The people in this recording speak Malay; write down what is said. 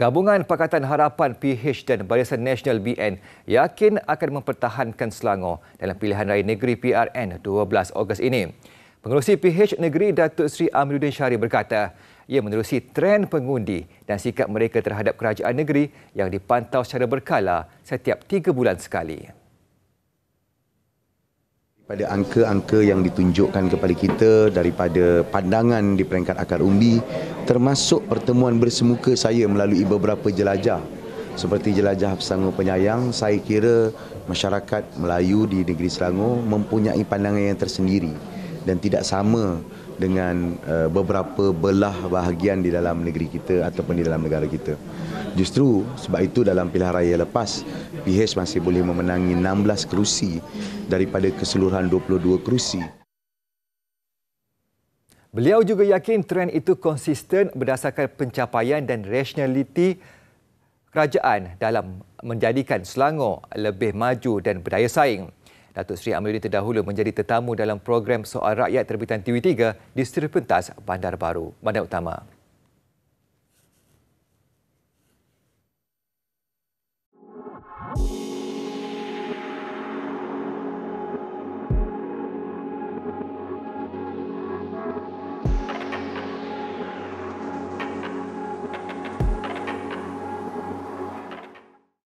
Gabungan Pakatan Harapan PH dan Barisan Nasional BN yakin akan mempertahankan Selangor dalam pilihan raya negeri PRN 12 Ogos ini. Pengerusi PH Negeri Datuk Seri Amiruddin Syari berkata, ia menerusi tren pengundi dan sikap mereka terhadap kerajaan negeri yang dipantau secara berkala setiap tiga bulan sekali pada angka-angka yang ditunjukkan kepada kita daripada pandangan di peringkat akar umbi termasuk pertemuan bersemuka saya melalui beberapa jelajah seperti jelajah Selangor Penyayang saya kira masyarakat Melayu di negeri Selangor mempunyai pandangan yang tersendiri dan tidak sama dengan eh, beberapa belah bahagian di dalam negeri kita ataupun di dalam negara kita Justru sebab itu dalam pilihan raya lepas PH masih boleh memenangi 16 kerusi daripada keseluruhan 22 kerusi. Beliau juga yakin tren itu konsisten berdasarkan pencapaian dan rasionaliti kerajaan dalam menjadikan Selangor lebih maju dan berdaya saing. Datuk Seri Amiruddin terdahulu menjadi tetamu dalam program Soal Rakyat Terbitan TV3 di Seri Pentas Bandar Baru, Bandar Utama.